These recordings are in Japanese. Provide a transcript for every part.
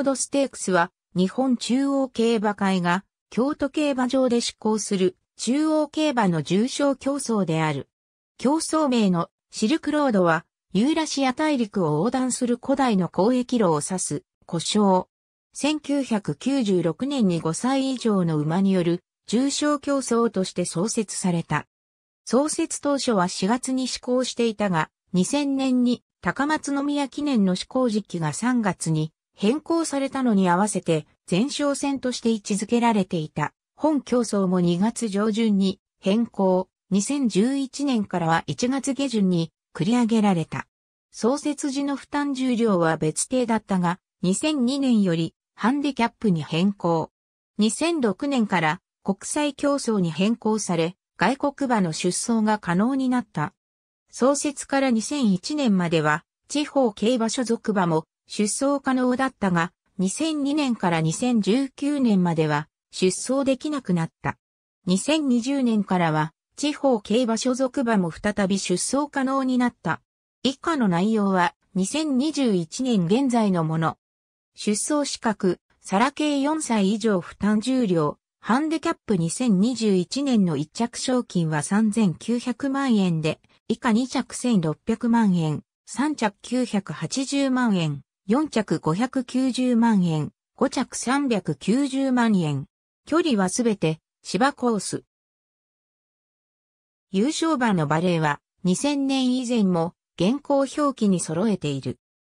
ードステークスは、日本中央競馬会が、京都競馬場で執行する、中央競馬の重賞競争である。競争名のシルクロードは、ユーラシア大陸を横断する古代の交易路を指す、故障。1996年に5歳以上の馬による重賞競争として創設された。創設当初は4月に施行していたが、2000年に高松宮記念の施行時期が3月に変更されたのに合わせて前哨戦として位置づけられていた本競争も2月上旬に変更、2011年からは1月下旬に繰り上げられた。創設時の負担重量は別定だったが、2002年よりハンデキャップに変更。2006年から国際競争に変更され、外国馬の出走が可能になった。創設から2001年までは、地方競馬所属馬も出走可能だったが、2002年から2019年までは出走できなくなった。2020年からは地方競馬所属馬も再び出走可能になった。以下の内容は2021年現在のもの。出走資格、サラ系4歳以上負担重量、ハンデキャップ2021年の一着賞金は3900万円で、以下2着1600万円、3着980万円。4着590万円、5着390万円。距離はすべて芝コース。優勝馬のバレーは2000年以前も現行表記に揃えている。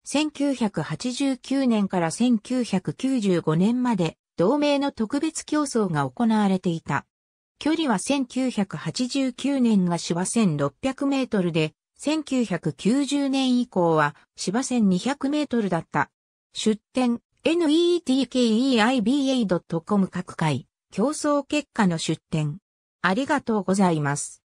1989年から1995年まで同盟の特別競争が行われていた。距離は1989年が芝1600メートルで、1990年以降は芝線200メートルだった。出展、netkeiba.com 各回、競争結果の出展。ありがとうございます。